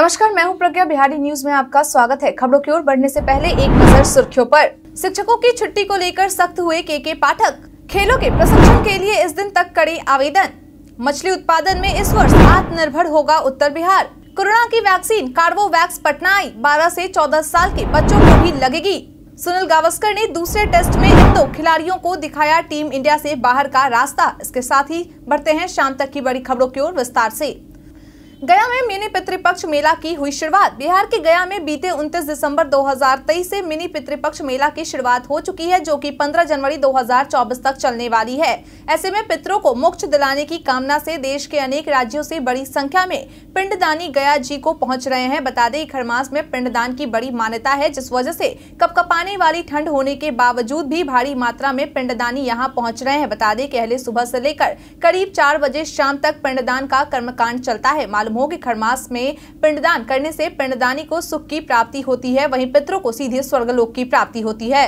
नमस्कार मैं हूं प्रज्ञा बिहारी न्यूज में आपका स्वागत है खबरों की ओर बढ़ने से पहले एक नजर सुर्खियों पर शिक्षकों की छुट्टी को लेकर सख्त हुए के के पाठक खेलों के प्रशिक्षण के लिए इस दिन तक कड़े आवेदन मछली उत्पादन में इस वर्ष आत्मनिर्भर होगा उत्तर बिहार कोरोना की वैक्सीन कार्बोवैक्स पटना आई बारह ऐसी चौदह साल के बच्चों को भी लगेगी सुनील गावस्कर ने दूसरे टेस्ट में इन दो खिलाड़ियों को दिखाया टीम इंडिया से बाहर का रास्ता इसके साथ ही बढ़ते हैं शाम तक की बड़ी खबरों की ओर विस्तार ऐसी गया में मिनी पितृपक्ष मेला की हुई शुरुआत बिहार के गया में बीते 29 दिसंबर 2023 से मिनी पितृपक्ष मेला की शुरुआत हो चुकी है जो कि 15 जनवरी 2024 तक चलने वाली है ऐसे में पितरों को मोक्ष दिलाने की कामना से देश के अनेक राज्यों से बड़ी संख्या में पिंडदानी गया जी को पहुंच रहे हैं बता दें खरमास में पिंडदान की बड़ी मान्यता है जिस वजह से कपकपाने वाली ठंड होने के बावजूद भी भारी मात्रा में पिंडदानी यहाँ पहुँच रहे हैं बता दें कि अहले सुबह से लेकर करीब चार बजे शाम तक पिंडदान का कर्मकांड चलता है मालूम अल्मोग खरमास में पिंडदान करने से पिंडदानी को सुख की प्राप्ति होती है वहीं पितरों को सीधे स्वर्गलोक की प्राप्ति होती है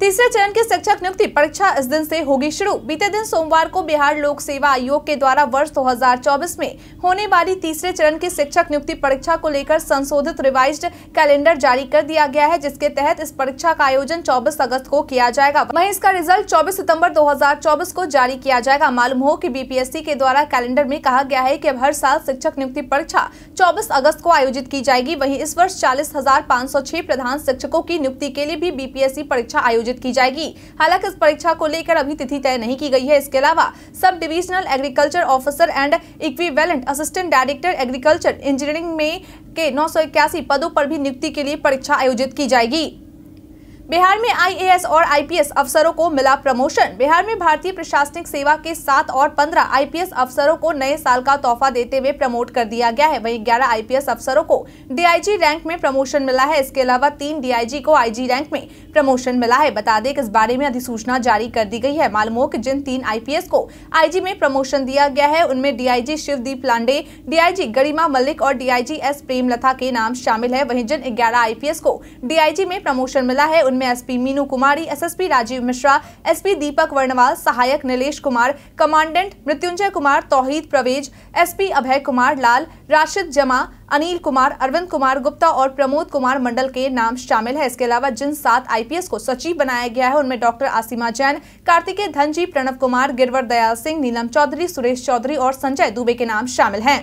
तीसरे चरण के शिक्षक नियुक्ति परीक्षा इस दिन से होगी शुरू बीते दिन सोमवार को बिहार लोक सेवा आयोग के द्वारा वर्ष 2024 में होने वाली तीसरे चरण की शिक्षक नियुक्ति परीक्षा को लेकर संशोधित रिवाइज्ड कैलेंडर जारी कर दिया गया है जिसके तहत इस परीक्षा का आयोजन 24 अगस्त को किया जाएगा वही इसका रिजल्ट चौबीस सितम्बर दो को जारी किया जाएगा मालूम हो की बीपीएससी के द्वारा कैलेंडर में कहा गया है की अब हर साल शिक्षक नियुक्ति परीक्षा चौबीस अगस्त को आयोजित की जाएगी वही इस वर्ष चालीस प्रधान शिक्षकों की नियुक्ति के लिए भी बीपीएससी परीक्षा आयोजित आयोजित की जाएगी हालांकि इस परीक्षा को लेकर अभी तिथि तय नहीं की गई है इसके अलावा sub divisional agriculture officer and equivalent assistant director agriculture engineering में के नौ पदों पर भी नियुक्ति के लिए परीक्षा आयोजित की जाएगी बिहार में आईएएस और आईपीएस अफसरों को मिला प्रमोशन बिहार में भारतीय प्रशासनिक सेवा के सात और पंद्रह आईपीएस अफसरों को नए साल का तोहफा देते हुए प्रमोट कर दिया गया है वहीं ग्यारह आईपीएस अफसरों को डीआईजी रैंक में प्रमोशन मिला है इसके अलावा तीन डीआईजी को आईजी रैंक में प्रमोशन मिला है बता दें कि इस बारे में अधिसूचना जारी कर दी गई है मालूम हो कि जिन तीन आई को आई में प्रमोशन दिया गया है उनमें डीआईजी शिवदीप लांडे डीआईजी गरिमा मलिक और डीआईजी एस प्रेमलता के नाम शामिल है वही जिन ग्यारह आई को डीआईजी में प्रमोशन मिला है उनमें SP Meenu Kumari SSP Rajeev Mishra SP Deepak Varnwal सहायक नीलेश कुमार कमांडेंट मृत्युंजय कुमार तौहीद प्रवेज एसपी अभय कुमार लाल राशिद जमा अनिल कुमार अरविंद कुमार गुप्ता और प्रमोद कुमार मंडल के नाम शामिल है इसके अलावा जिन सात आईपीएस को सचिव बनाया गया है उनमें डॉक्टर आसिमा जैन कार्तिकेय धनजी प्रणव कुमार गिरवर दयाल सिंह नीलम चौधरी सुरेश चौधरी और संजय दुबे के नाम शामिल हैं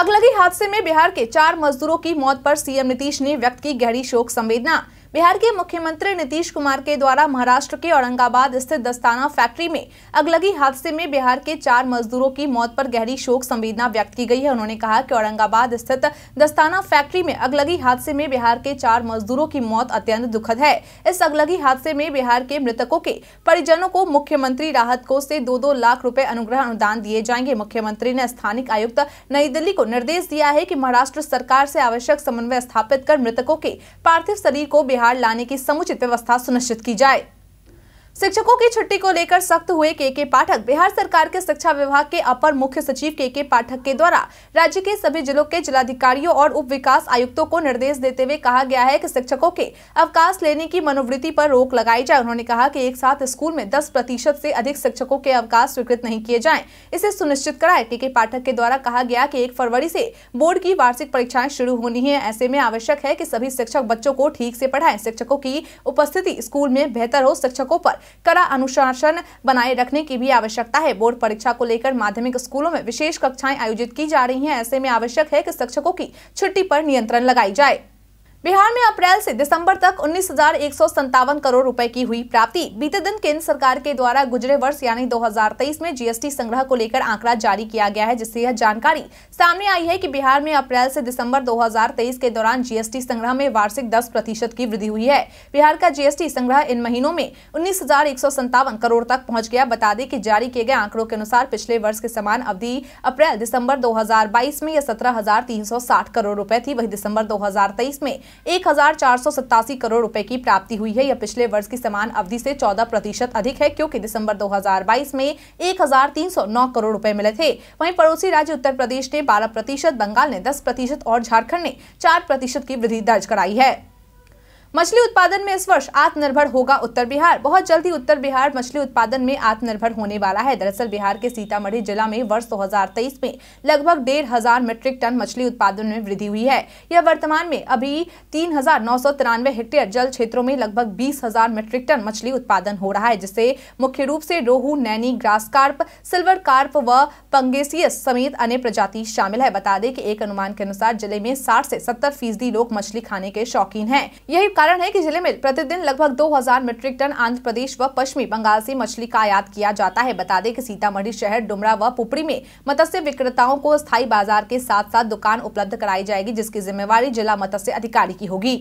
अगलगी हादसे में बिहार के चार मजदूरों की मौत पर सीएम नीतीश ने व्यक्त की गहरी शोक संवेदना बिहार के मुख्यमंत्री नीतीश कुमार के द्वारा महाराष्ट्र के औरंगाबाद स्थित दस्ताना फैक्ट्री में अगलगी हादसे में बिहार के चार मजदूरों की मौत पर गहरी शोक संवेदना व्यक्त की गई है उन्होंने कहा कि औरंगाबाद स्थित दस्ताना फैक्ट्री में अगलगी हादसे में बिहार के चार मजदूरों की मौत अत्यंत दुखद है इस अगलगी हादसे में बिहार के मृतकों के परिजनों को मुख्यमंत्री राहत कोष से दो दो लाख रूपए अनुग्रह अनुदान दिए जाएंगे मुख्यमंत्री ने स्थानिक आयुक्त नई दिल्ली को निर्देश दिया है की महाराष्ट्र सरकार ऐसी आवश्यक समन्वय स्थापित कर मृतकों के पार्थिव शरीर को बिहार लाने की समुचित व्यवस्था सुनिश्चित की जाए शिक्षकों की छुट्टी को लेकर सख्त हुए के के पाठक बिहार सरकार के शिक्षा विभाग के अपर मुख्य सचिव के के पाठक के द्वारा राज्य के सभी जिलों के जिलाधिकारियों और उप विकास आयुक्तों को निर्देश देते हुए कहा गया है कि शिक्षकों के अवकाश लेने की मनोवृत्ति पर रोक लगाई जाए उन्होंने कहा कि एक साथ स्कूल में दस प्रतिशत अधिक शिक्षकों के अवकाश स्वीकृत नहीं किए जाए इसे सुनिश्चित कराए के के पाठक के द्वारा कहा गया की एक फरवरी से बोर्ड की वार्षिक परीक्षाएं शुरू होनी है ऐसे में आवश्यक है की सभी शिक्षक बच्चों को ठीक से पढ़ाए शिक्षकों की उपस्थिति स्कूल में बेहतर हो शिक्षकों पर कड़ा अनुशासन बनाए रखने की भी आवश्यकता है बोर्ड परीक्षा को लेकर माध्यमिक स्कूलों में विशेष कक्षाएं आयोजित की जा रही है ऐसे में आवश्यक है कि शिक्षकों की छुट्टी पर नियंत्रण लगाई जाए बिहार में अप्रैल से दिसंबर तक उन्नीस करोड़ रुपए की हुई प्राप्ति बीते दिन केंद्र सरकार के द्वारा गुजरे वर्ष यानी 2023 में जीएसटी संग्रह को लेकर आंकड़ा जारी किया गया है जिससे यह जानकारी सामने आई है कि बिहार में अप्रैल से दिसंबर 2023 के दौरान जीएसटी संग्रह में वार्षिक 10 प्रतिशत की वृद्धि हुई है बिहार का जीएसटी संग्रह इन महीनों में उन्नीस करोड़ तक पहुँच गया बता दें की जारी किए गए आंकड़ों के अनुसार पिछले वर्ष के समान अवधि अप्रैल दिसंबर दो में यह सत्रह करोड़ रूपए थी वही दिसंबर दो में एक करोड़ रुपए की प्राप्ति हुई है यह पिछले वर्ष की समान अवधि से चौदह प्रतिशत अधिक है क्योंकि दिसंबर 2022 में 1,309 करोड़ रुपए मिले थे वहीं पड़ोसी राज्य उत्तर प्रदेश ने 12 प्रतिशत बंगाल ने 10 प्रतिशत और झारखंड ने 4 प्रतिशत की वृद्धि दर्ज कराई है मछली उत्पादन में इस वर्ष आत्मनिर्भर होगा उत्तर बिहार बहुत जल्द ही उत्तर बिहार मछली उत्पादन में आत्मनिर्भर होने वाला है दरअसल बिहार के सीतामढ़ी जिला में वर्ष 2023 में लगभग डेढ़ हजार मीट्रिक टन मछली उत्पादन में वृद्धि हुई है यह वर्तमान में अभी तीन हेक्टेयर जल क्षेत्रों में लगभग बीस मीट्रिक टन मछली उत्पादन हो रहा है जिससे मुख्य रूप से rohu naini grass carp silver carp व पंगेसियस समेत अन्य प्रजाति शामिल है बता दें कि एक अनुमान के अनुसार जिले में साठ से सत्तर फीसदी लोग मछली खाने के शौकीन है यही कारण है कि जिले में प्रतिदिन लगभग 2000 मीट्रिक टन आंध्र प्रदेश व पश्चिमी बंगाल से मछली का आयात किया जाता है बता दें कि सीतामढ़ी शहर डुमरा व पुपरी में मत्स्य विक्रेताओं को स्थायी बाजार के साथ साथ दुकान उपलब्ध कराई जाएगी जिसकी जिम्मेवारी जिला मत्स्य अधिकारी की होगी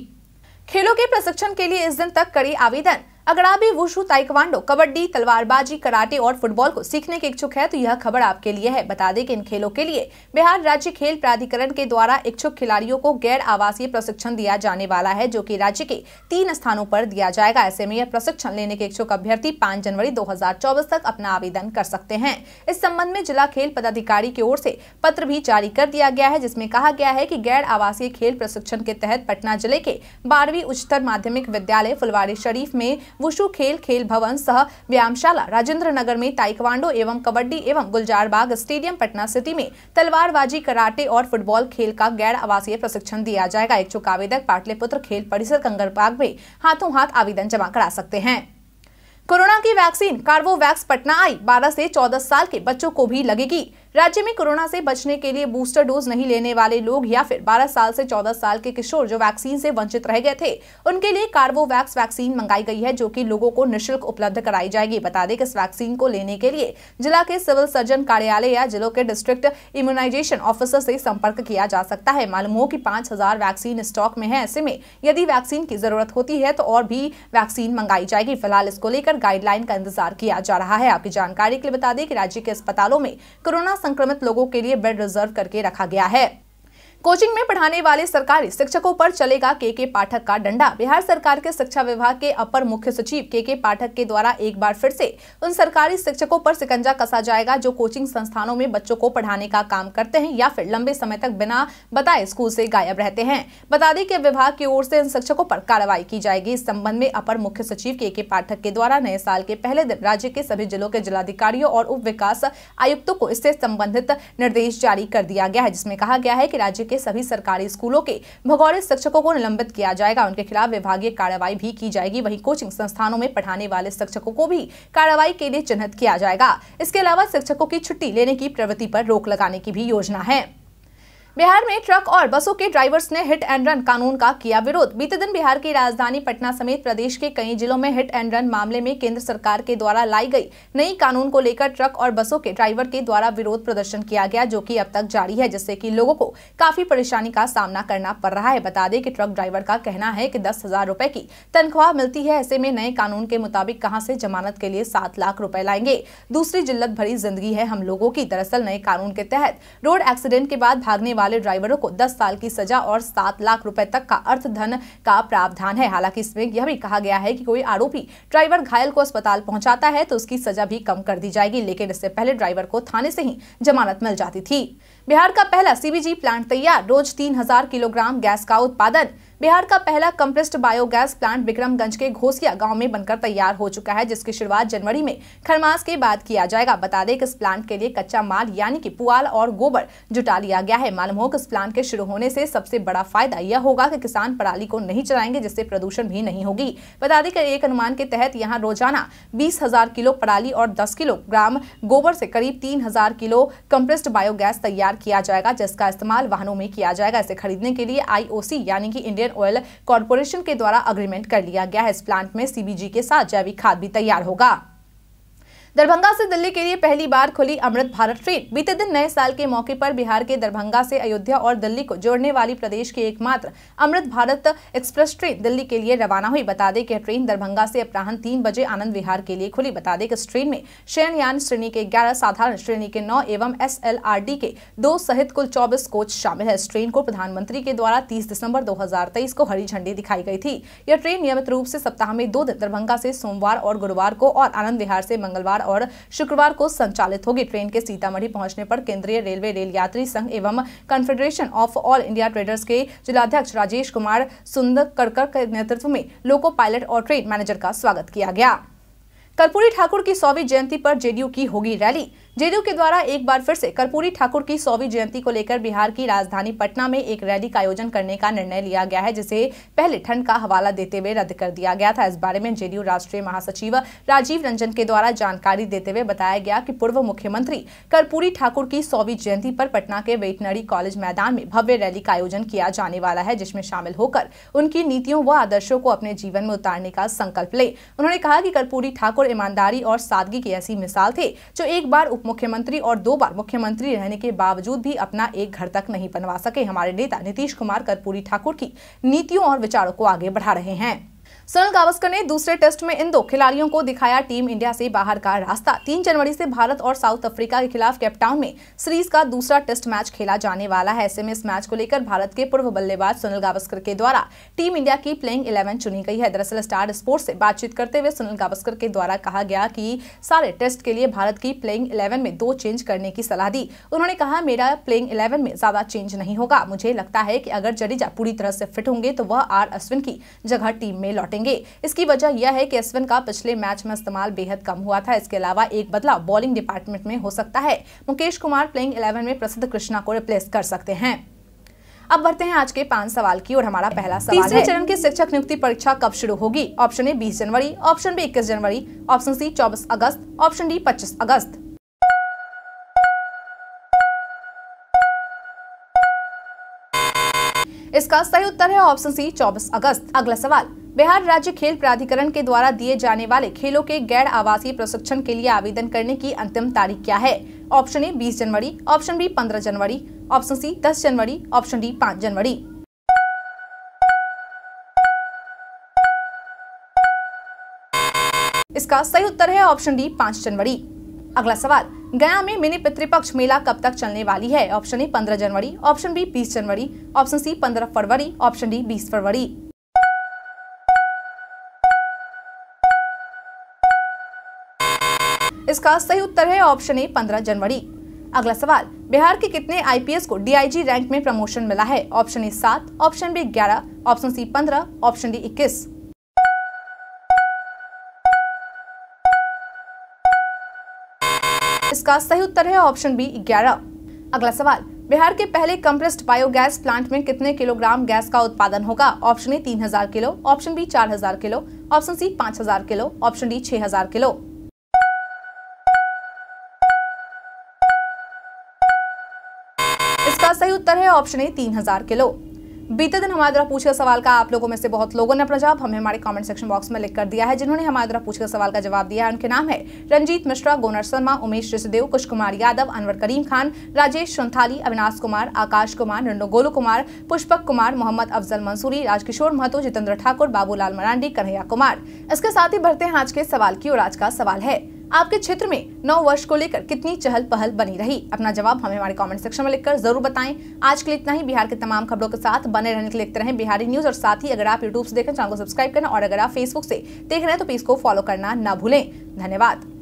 खेलों के प्रशिक्षण के लिए इस दिन तक कड़ी आवेदन अगर आप भी वुशु ताइक्वांडो कबड्डी तलवारबाजी कराटे और फुटबॉल को सीखने के इच्छुक है तो यह खबर आपके लिए है बता दें कि इन खेलों के लिए बिहार राज्य खेल प्राधिकरण के द्वारा इच्छुक खिलाड़ियों को गैर आवासीय प्रशिक्षण दिया जाने वाला है जो कि राज्य के तीन स्थानों पर दिया जाएगा ऐसे में यह प्रशिक्षण लेने के इच्छुक अभ्यर्थी पाँच जनवरी दो तक अपना आवेदन कर सकते हैं इस संबंध में जिला खेल पदाधिकारी की ओर से पत्र भी जारी कर दिया गया है जिसमे कहा गया है की गैर आवासीय खेल प्रशिक्षण के तहत पटना जिले के बारहवीं उच्चतर माध्यमिक विद्यालय फुलवारी शरीफ में वुशु खेल खेल भवन सह व्यायामशाला राजेंद्र नगर में ताइकवांडो एवं कबड्डी एवं गुलजारबाग स्टेडियम पटना सिटी में तलवारबाजी कराटे और फुटबॉल खेल का गैर आवासीय प्रशिक्षण दिया जाएगा इच्छुक आवेदक पाटलिपुत्र खेल परिसर कंगरबाग में हाथों हाथ आवेदन जमा करा सकते हैं कोरोना की वैक्सीन कार्बोवैक्स पटना आई 12 से 14 साल के बच्चों को भी लगेगी राज्य में कोरोना से बचने के लिए बूस्टर डोज नहीं लेने वाले लोग या फिर 12 साल से 14 साल के किशोर जो वैक्सीन से वंचित रह गए थे उनके लिए कार्बोवैक्स वैक्सीन मंगाई गई है जो कि लोगों को निशुल्क उपलब्ध कराई जाएगी बता दें कि इस वैक्सीन को लेने के लिए जिला के सिविल सर्जन कार्यालय या जिलों के डिस्ट्रिक्ट इम्यूनाइजेशन ऑफिसर से संपर्क किया जा सकता है मालूम हो की पांच वैक्सीन स्टॉक में है ऐसे में यदि वैक्सीन की जरूरत होती है तो और भी वैक्सीन मंगाई जाएगी फिलहाल इसको लेकर गाइडलाइन का इंतजार किया जा रहा है आपकी जानकारी के लिए बता दें कि राज्य के अस्पतालों में कोरोना संक्रमित लोगों के लिए बेड रिजर्व करके रखा गया है कोचिंग में पढ़ाने वाले सरकारी शिक्षकों पर चलेगा के के पाठक का डंडा बिहार सरकार के शिक्षा विभाग के अपर मुख्य सचिव के के पाठक के द्वारा एक बार फिर से उन सरकारी शिक्षकों पर सिकंजा कसा जाएगा जो कोचिंग संस्थानों में बच्चों को पढ़ाने का काम करते हैं या फिर लंबे समय तक बिना बताए स्कूल से गायब रहते हैं बता दें कि विभाग की ओर से इन शिक्षकों पर कार्रवाई की जाएगी इस संबंध में अपर मुख्य सचिव के के पाठक के द्वारा नए साल के पहले दिन राज्य के सभी जिलों के जिलाधिकारियों और उप विकास आयुक्तों को इससे संबंधित निर्देश जारी कर दिया गया है जिसमें कहा गया है कि राज्य के सभी सरकारी स्कूलों के भगौड़े शिक्षकों को निलंबित किया जाएगा उनके खिलाफ विभागीय कार्रवाई भी की जाएगी वहीं कोचिंग संस्थानों में पढ़ाने वाले शिक्षकों को भी कार्रवाई के लिए चिन्हित किया जाएगा इसके अलावा शिक्षकों की छुट्टी लेने की प्रवृत्ति पर रोक लगाने की भी योजना है बिहार में ट्रक और बसों के ड्राइवर्स ने हिट एंड रन कानून का किया विरोध बीते दिन बिहार की राजधानी पटना समेत प्रदेश के कई जिलों में हिट एंड रन मामले में केंद्र सरकार के द्वारा लाई गई नई कानून को लेकर ट्रक और बसों के ड्राइवर के द्वारा विरोध प्रदर्शन किया गया जो कि अब तक जारी है जिससे कि लोगों को काफी परेशानी का सामना करना पड़ रहा है बता दें कि ट्रक ड्राइवर का कहना है कि दस हजार रुपए की तनख्वाह मिलती है ऐसे में नए कानून के मुताबिक कहाँ से जमानत के लिए सात लाख रुपए लाएंगे दूसरी जिल्लत भरी जिंदगी है हम लोगों की दरअसल नए कानून के तहत रोड एक्सीडेंट के बाद भागने वाले ड्राइवरों को दस साल की सजा और सात लाख रुपए तक का अर्थधन का प्रावधान है हालांकि इसमें यह भी कहा गया है कि कोई आरोपी ड्राइवर घायल को अस्पताल पहुंचाता है तो उसकी सजा भी कम कर दी जाएगी लेकिन इससे पहले ड्राइवर को थाने से ही जमानत मिल जाती थी बिहार का पहला सीबीजी प्लांट तैयार रोज तीन हजार किलोग्राम गैस का उत्पादन बिहार का पहला कंप्रेस्ड बायोगैस प्लांट विक्रमगंज के घोसिया गांव में बनकर तैयार हो चुका है जिसकी शुरुआत जनवरी में खरमास के बाद किया जाएगा बता दें कि इस प्लांट के लिए कच्चा माल यानी कि पुआल और गोबर जुटा लिया गया है मालूम हो कि इस प्लांट के शुरू होने से सबसे बड़ा फायदा यह होगा कि किसान पराली को नहीं चलाएंगे जिससे प्रदूषण भी नहीं होगी बता दें कि एक अनुमान के तहत यहाँ रोजाना बीस किलो पराली और दस किलोग्राम गोबर से करीब तीन किलो कंप्रेस्ड बायोगैस तैयार किया जाएगा जिसका इस्तेमाल वाहनों में किया जाएगा इसे खरीदने के लिए आईओसी यानी कि इंडियन इंडियन ऑयल कॉरपोरेशन के द्वारा अग्रीमेंट कर लिया गया है इस प्लांट में सीबीजी के साथ जैविक खाद भी तैयार होगा दरभंगा से दिल्ली के लिए पहली बार खुली अमृत भारत ट्रेन बीते दिन नए साल के मौके पर बिहार के दरभंगा से अयोध्या और दिल्ली को जोड़ने वाली प्रदेश की एकमात्र अमृत भारत एक्सप्रेस ट्रेन दिल्ली के लिए रवाना हुई बता दें कि ट्रेन दरभंगा से अपराहन तीन बजे आनंद विहार के लिए खुली बता दें कि इस ट्रेन में शयनयान श्रेणी के ग्यारह साधारण श्रेणी के नौ एवं एस के दो सहित कुल चौबीस कोच शामिल है इस ट्रेन को प्रधानमंत्री के द्वारा तीस दिसंबर दो को हरी झंडी दिखाई गई थी यह ट्रेन नियमित रूप से सप्ताह में दो दिन दरभंगा से सोमवार और गुरुवार को और आनंद विहार से मंगलवार सोमवार और शुक्रवार को संचालित होगी ट्रेन के सीतामढ़ी पहुंचने पर केंद्रीय रेलवे रेल यात्री संघ एवं confederation of all India traders के जिलाध्यक्ष राजेश कुमार सुंदरकर के नेतृत्व में लोको पायलट और ट्रेन मैनेजर का स्वागत किया गया कर्पूरी ठाकुर की सौवीं जयंती पर जेडीयू की होगी रैली जेडीयू के द्वारा एक बार फिर से कर्पूरी ठाकुर की सौवीं जयंती को लेकर बिहार की राजधानी पटना में एक रैली का आयोजन करने का निर्णय लिया गया है जिसे पहले ठंड का हवाला देते हुए रद्द कर दिया गया था इस बारे में जेडीयू राष्ट्रीय महासचिव राजीव रंजन के द्वारा जानकारी देते हुए बताया गया कि पूर्व मुख्यमंत्री कर्पूरी ठाकुर की सौवीं जयंती पर पटना के वेटनरी कॉलेज मैदान में भव्य रैली का आयोजन किया जाने वाला है जिसमें शामिल होकर उनकी नीतियों व आदर्शों को अपने जीवन में उतारने का संकल्प ले उन्होंने कहा कि कर्पूरी ठाकुर ईमानदारी और सादगी की ऐसी मिसाल थे जो एक बार उप मुख्यमंत्री और दो बार मुख्यमंत्री रहने के बावजूद भी अपना एक घर तक नहीं बनवा सके हमारे नेता नीतीश कुमार कर्पूरी ठाकुर की नीतियों और विचारों को आगे बढ़ा रहे हैं सुनील गावस्कर ने दूसरे टेस्ट में इन दो खिलाड़ियों को दिखाया टीम इंडिया से बाहर का रास्ता तीन जनवरी से भारत और साउथ अफ्रीका के खिलाफ कैपटाउन में सीरीज का दूसरा टेस्ट मैच खेला जाने वाला है ऐसे में इस मैच को लेकर भारत के पूर्व बल्लेबाज सुनील गावस्कर के द्वारा टीम इंडिया की प्लेइंग इलेवन चुनी गई है दरअसल स्टार स्पोर्ट्स से बातचीत करते हुए सुनील गावस्कर के द्वारा कहा गया कि सारे टेस्ट के लिए भारत की प्लेइंग इलेवन में दो चेंज करने की सलाह दी उन्होंने कहा मेरा प्लेइंग इलेवन में ज्यादा चेंज नहीं होगा मुझे लगता है कि अगर जडेजा पूरी तरह से फिट होंगे तो वह आर अश्विन की जगह टीम में लौटेंगे देंगे इसकी वजह यह है कि अश्विन का पिछले मैच में इस्तेमाल बेहद कम हुआ था इसके अलावा एक बदलाव बॉलिंग डिपार्टमेंट में हो सकता है मुकेश कुमार प्लेइंग इलेवन में प्रसिद्ध कृष्णा को रिप्लेस कर सकते हैं अब बढ़ते हैं आज के पांच सवाल की और हमारा पहला सवाल तीसरे चरण की शिक्षक नियुक्ति परीक्षा कब शुरू होगी ऑप्शन ए 20 जनवरी ऑप्शन बी 21 जनवरी ऑप्शन सी 24 अगस्त ऑप्शन डी 25 अगस्त इसका सही उत्तर है ऑप्शन सी 24 अगस्त अगला सवाल बिहार राज्य खेल प्राधिकरण के द्वारा दिए जाने वाले खेलों के गैर आवासीय प्रशिक्षण के लिए आवेदन करने की अंतिम तारीख क्या है ऑप्शन ए 20 जनवरी ऑप्शन बी 15 जनवरी ऑप्शन सी 10 जनवरी ऑप्शन डी 5 जनवरी इसका सही उत्तर है ऑप्शन डी 5 जनवरी अगला सवाल गया में मिनी पितृपक्ष मेला कब तक चलने वाली है ऑप्शन ए 15 जनवरी ऑप्शन बी 20 जनवरी ऑप्शन सी 15 फरवरी ऑप्शन डी 20 फरवरी इसका सही उत्तर है ऑप्शन ए पंद्रह जनवरी अगला सवाल बिहार के कितने आईपीएस को डीआईजी रैंक में प्रमोशन मिला है ऑप्शन ए सात ऑप्शन बी ग्यारह ऑप्शन सी पंद्रह ऑप्शन डी इक्कीस इसका सही उत्तर है ऑप्शन बी ग्यारह अगला सवाल बिहार के पहले कंप्रेस्ड बायोगैस प्लांट में कितने किलोग्राम गैस का उत्पादन होगा ऑप्शन ए तीन हजार किलो ऑप्शन बी चार हजार किलो ऑप्शन सी पाँच हजार किलो ऑप्शन डी छह हजार किलो सही उत्तर है ऑप्शन ए तीन हजार किलो बीते दिन हमारे द्वारा पूछे सवाल का आप लोगों में से बहुत लोगों ने अपना जवाब हमें हमारे कमेंट सेक्शन बॉक्स में लिख कर दिया है जिन्होंने हमारे द्वारा पूछे सवाल का जवाब दिया है उनके नाम है रंजीत मिश्रा गोनर शर्मा उमेश ऋषिदेव कुश कुमार यादव अनवर करीम खान राजेश सुंथाली अविनाश कुमार आकाश कुमार नंडो गोलू कुमार पुष्पक कुमार मोहम्मद अफजल मंसूरी राजकिशोर महतो जितेंद्र ठाकुर बाबूलाल मरांडी कन्हैया कुमार इसके साथ ही बढ़ते हैं आज के सवाल की और आज का सवाल है आपके क्षेत्र में नौ वर्ष को लेकर कितनी चहल पहल बनी रही अपना जवाब हमें हमारे कमेंट सेक्शन में लिखकर जरूर बताएं आज के लिए इतना ही बिहार के तमाम खबरों के साथ बने रहने के लिए लिखते रहे बिहारी न्यूज और साथ ही अगर आप यूट्यूब से देखें चैनल को सब्सक्राइब करना और अगर आप फेसबुक से देख रहे हैं तो पेज को फॉलो करना न भूलें धन्यवाद